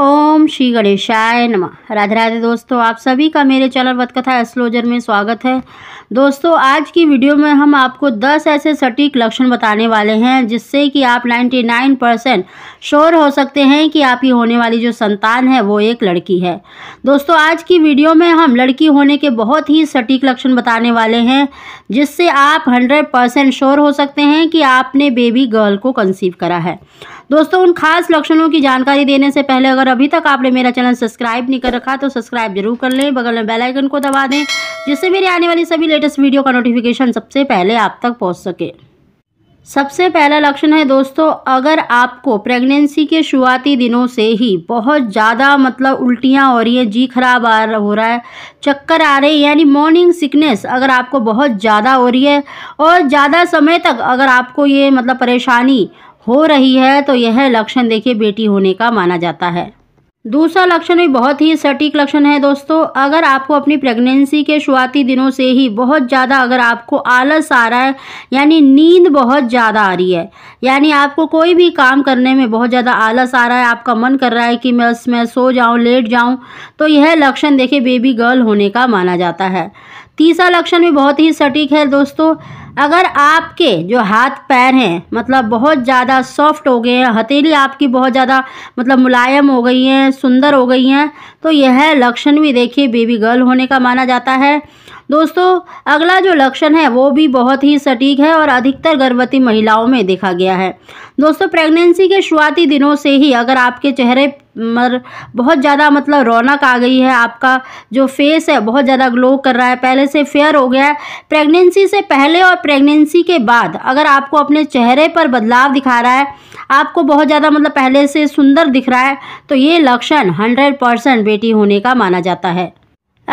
ओम श्री गणेशाय नमः राधे राधे दोस्तों आप सभी का मेरे चैनल वतकथा एस्ट्रोलॉजर में स्वागत है दोस्तों आज की वीडियो में हम आपको 10 ऐसे सटीक लक्षण बताने वाले हैं जिससे कि आप 99 परसेंट श्योर हो सकते हैं कि आपकी होने वाली जो संतान है वो एक लड़की है दोस्तों आज की वीडियो में हम लड़की होने के बहुत ही सटीक लक्षण बताने वाले हैं जिससे आप हंड्रेड श्योर हो सकते हैं कि आपने बेबी गर्ल को कंसीव करा है दोस्तों उन खास लक्षणों की जानकारी देने से पहले अगर अभी तक आपने मेरा चैनल सब्सक्राइब नहीं कर रखा तो सब्सक्राइब जरूर कर लें बगल में बेलाइकन को दबा दें जिससे मेरी आने वाली सभी लेटेस्ट वीडियो का नोटिफिकेशन सबसे पहले आप तक पहुँच सके सबसे पहला लक्षण है दोस्तों अगर आपको प्रेगनेंसी के शुरुआती दिनों से ही बहुत ज़्यादा मतलब उल्टियाँ हो रही हैं जी खराब आ हो रहा है चक्कर आ रहे हैं यानी मॉर्निंग सिकनेस अगर आपको बहुत ज़्यादा हो रही है और ज़्यादा समय तक अगर आपको ये मतलब परेशानी हो रही है तो यह लक्षण देखिए बेटी होने का माना जाता है दूसरा लक्षण भी बहुत ही सटीक लक्षण है दोस्तों अगर आपको अपनी प्रेगनेंसी के शुरुआती दिनों से ही बहुत ज़्यादा अगर आपको आलस आ रहा है यानी नींद बहुत ज़्यादा आ रही है यानी आपको कोई भी काम करने में बहुत ज़्यादा आलस आ रहा है आपका मन कर रहा है कि मैं मैं सो जाऊँ लेट जाऊँ तो यह लक्षण देखिए बेबी गर्ल होने का माना जाता है तीसरा लक्षण भी बहुत ही सटीक है दोस्तों अगर आपके जो हाथ पैर हैं मतलब बहुत ज़्यादा सॉफ्ट हो गए हैं हथेली आपकी बहुत ज़्यादा मतलब मुलायम हो गई हैं सुंदर हो गई हैं तो यह लक्षण भी देखिए बेबी गर्ल होने का माना जाता है दोस्तों अगला जो लक्षण है वो भी बहुत ही सटीक है और अधिकतर गर्भवती महिलाओं में देखा गया है दोस्तों प्रेगनेंसी के शुरुआती दिनों से ही अगर आपके चेहरे मर बहुत ज़्यादा मतलब रौनक आ गई है आपका जो फेस है बहुत ज़्यादा ग्लो कर रहा है पहले से फेयर हो गया है प्रेगनेंसी से पहले और प्रेगनेंसी के बाद अगर आपको अपने चेहरे पर बदलाव दिखा रहा है आपको बहुत ज़्यादा मतलब पहले से सुंदर दिख रहा है तो ये लक्षण हंड्रेड परसेंट बेटी होने का माना जाता है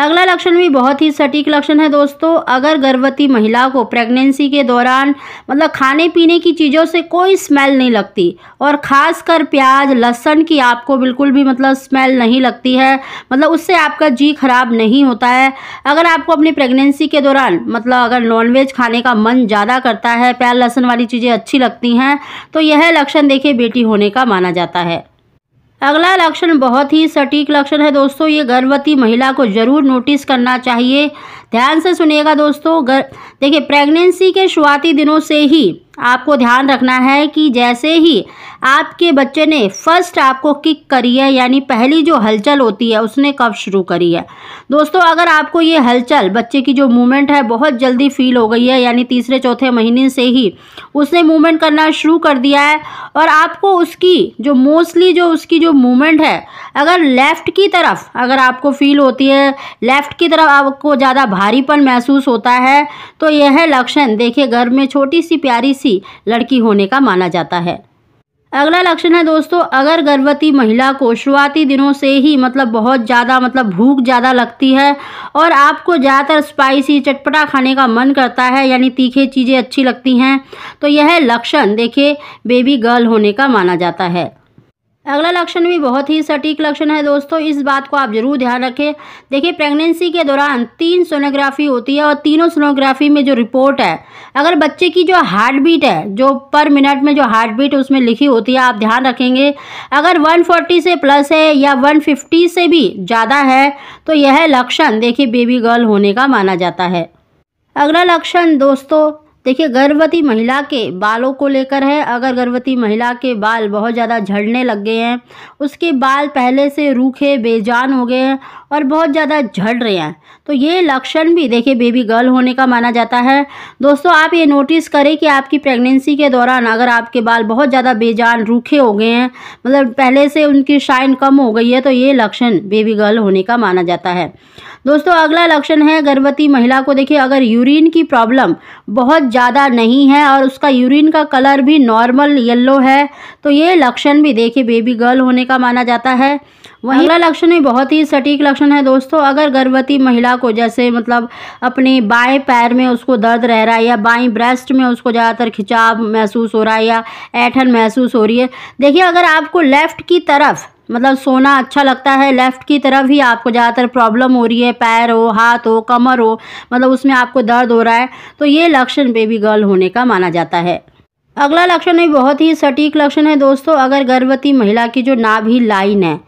अगला लक्षण भी बहुत ही सटीक लक्षण है दोस्तों अगर गर्भवती महिला को प्रेगनेंसी के दौरान मतलब खाने पीने की चीज़ों से कोई स्मेल नहीं लगती और ख़ासकर प्याज लहसन की आपको बिल्कुल भी मतलब स्मेल नहीं लगती है मतलब उससे आपका जी खराब नहीं होता है अगर आपको अपनी प्रेगनेंसी के दौरान मतलब अगर नॉनवेज खाने का मन ज़्यादा करता है प्याज लहसन वाली चीज़ें अच्छी लगती हैं तो यह लक्षण देखे बेटी होने का माना जाता है अगला लक्षण बहुत ही सटीक लक्षण है दोस्तों ये गर्भवती महिला को ज़रूर नोटिस करना चाहिए ध्यान से सुनिएगा दोस्तों गर देखिए प्रेगनेंसी के शुरुआती दिनों से ही आपको ध्यान रखना है कि जैसे ही आपके बच्चे ने फर्स्ट आपको किक करी है यानी पहली जो हलचल होती है उसने कब शुरू करी है दोस्तों अगर आपको ये हलचल बच्चे की जो मूवमेंट है बहुत जल्दी फील हो गई है यानी तीसरे चौथे महीने से ही उसने मूवमेंट करना शुरू कर दिया है और आपको उसकी जो मोस्टली जो उसकी जो मूवमेंट है अगर लेफ़्ट की तरफ अगर आपको फील होती है लेफ़्ट की तरफ आपको ज़्यादा भारीपन महसूस होता है तो यह लक्षण देखिए घर में छोटी सी प्यारी ऐसी लड़की होने का माना जाता है अगला लक्षण है दोस्तों अगर गर्भवती महिला को शुरुआती दिनों से ही मतलब बहुत ज़्यादा मतलब भूख ज़्यादा लगती है और आपको ज़्यादातर स्पाइसी चटपटा खाने का मन करता है यानी तीखे चीज़ें अच्छी लगती हैं तो यह लक्षण देखिए बेबी गर्ल होने का माना जाता है अगला लक्षण भी बहुत ही सटीक लक्षण है दोस्तों इस बात को आप जरूर ध्यान रखें देखिए प्रेगनेंसी के दौरान तीन सोनोग्राफी होती है और तीनों सोनोग्राफी में जो रिपोर्ट है अगर बच्चे की जो हार्ट बीट है जो पर मिनट में जो हार्ट बीट उसमें लिखी होती है आप ध्यान रखेंगे अगर 140 से प्लस है या वन से भी ज़्यादा है तो यह लक्षण देखिए बेबी गर्ल होने का माना जाता है अगला लक्षण दोस्तों देखिए गर्भवती महिला के बालों को लेकर है अगर गर्भवती महिला के बाल बहुत ज़्यादा झड़ने लग गए हैं उसके बाल पहले से रूखे बेजान हो गए हैं और बहुत ज़्यादा झड़ रहे हैं तो ये लक्षण भी देखिए बेबी गर्ल होने का माना जाता है दोस्तों आप ये नोटिस करें कि आपकी प्रेगनेंसी के दौरान अगर आपके बाल बहुत ज़्यादा बेजान रूखे हो गए हैं मतलब पहले से उनकी शाइन कम हो गई है तो ये लक्षण बेबी गर्ल होने का माना जाता है दोस्तों अगला लक्षण है गर्भवती महिला को देखिए अगर यूरिन की प्रॉब्लम बहुत ज़्यादा नहीं है और उसका यूरिन का कलर भी नॉर्मल येल्लो है तो ये लक्षण भी देखिए बेबी गर्ल होने का माना जाता है वही अगला लक्षण ही बहुत ही सटीक लक्षण है दोस्तों अगर गर्भवती महिला को जैसे मतलब अपने बाएं पैर में उसको दर्द रह रहा है या बाएं ब्रेस्ट में उसको ज़्यादातर खिंचाव महसूस हो रहा है या ऐठन महसूस हो रही है देखिए अगर आपको लेफ़्ट की तरफ मतलब सोना अच्छा लगता है लेफ़्ट की तरफ ही आपको ज़्यादातर प्रॉब्लम हो रही है पैर हो हाथ हो कमर हो मतलब उसमें आपको दर्द हो रहा है तो ये लक्षण बेबी गर्ल होने का माना जाता है अगला लक्षण है बहुत ही सटीक लक्षण है दोस्तों अगर गर्भवती महिला की जो नाभि लाइन है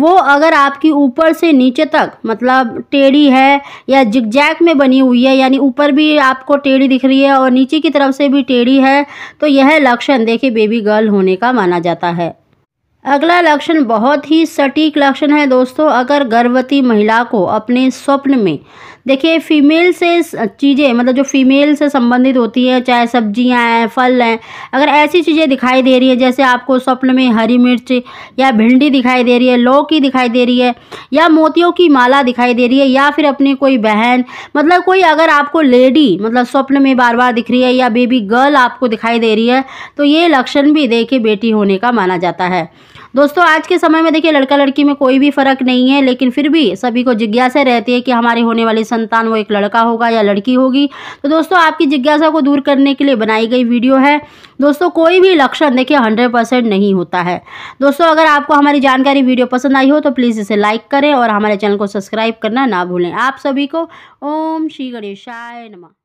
वो अगर आपकी ऊपर से नीचे तक मतलब टेढ़ी है या जिगजैक में बनी हुई है यानी ऊपर भी आपको टेढ़ी दिख रही है और नीचे की तरफ से भी टेढ़ी है तो यह लक्षण देखिए बेबी गर्ल होने का माना जाता है अगला लक्षण बहुत ही सटीक लक्षण है दोस्तों अगर गर्भवती महिला को अपने स्वप्न में देखिए फीमेल से चीज़ें मतलब जो फीमेल से संबंधित होती है चाहे सब्जियां हैं फल हैं अगर ऐसी चीज़ें दिखाई दे रही है जैसे आपको स्वप्न में हरी मिर्च या भिंडी दिखाई दे रही है लौकी दिखाई दे रही है या मोतियों की माला दिखाई दे रही है या फिर अपनी कोई बहन मतलब कोई अगर आपको लेडी मतलब स्वप्न में बार बार दिख रही है या बेबी गर्ल आपको दिखाई दे रही है तो ये लक्षण भी देखे बेटी होने का माना जाता है दोस्तों आज के समय में देखिए लड़का लड़की में कोई भी फ़र्क नहीं है लेकिन फिर भी सभी को जिज्ञासा रहती है कि हमारी होने वाली संतान वो एक लड़का होगा या लड़की होगी तो दोस्तों आपकी जिज्ञासा को दूर करने के लिए बनाई गई वीडियो है दोस्तों कोई भी लक्षण देखिए हंड्रेड परसेंट नहीं होता है दोस्तों अगर आपको हमारी जानकारी वीडियो पसंद आई हो तो प्लीज़ इसे लाइक करें और हमारे चैनल को सब्सक्राइब करना ना भूलें आप सभी को ओम श्री गणेशाय नमा